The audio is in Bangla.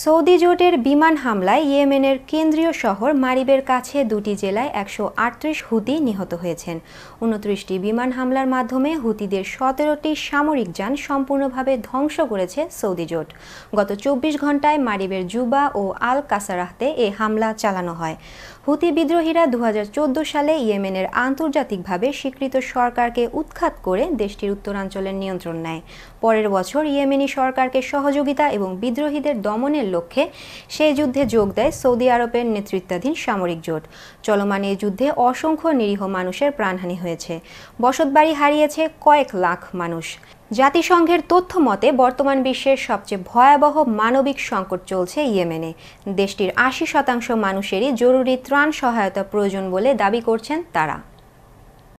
সৌদি জোটের বিমান হামলায় ইয়েমেনের কেন্দ্রীয় শহর মারিবের কাছে দুটি জেলায় একশো আটত্রিশ হুতি নিহত হয়েছেন উনত্রিশটি বিমান হামলার মাধ্যমে হুতিদের সতেরোটি সামরিক যান সম্পূর্ণভাবে ধ্বংস করেছে সৌদি জোট গত চব্বিশ ঘন্টায় মারিবের জুবা ও আল কাসারাহতে এ হামলা চালানো হয় হুতি বিদ্রোহীরা দু সালে ইয়েমেনের আন্তর্জাতিকভাবে স্বীকৃত সরকারকে উৎখাত করে দেশটির উত্তরাঞ্চলের নিয়ন্ত্রণ নেয় পরের বছর ইয়েমেনি সরকারকে সহযোগিতা এবং বিদ্রোহীদের দমনে নিয়ন্ত্রণের লক্ষ্যে সেই যুদ্ধে যোগ দেয় সৌদি আরবের নেতৃত্বাধীন সামরিক জোট চলমান এই যুদ্ধে অসংখ্য নিরীহ মানুষের প্রাণহানি হয়েছে বসতবাড়ি হারিয়েছে কয়েক লাখ মানুষ জাতিসংঘের তথ্য মতে বর্তমান বিশ্বের সবচেয়ে ভয়াবহ মানবিক সংকট চলছে ইয়েমেনে দেশটির আশি শতাংশ মানুষেরই জরুরি ত্রাণ সহায়তা প্রয়োজন বলে দাবি করছেন তারা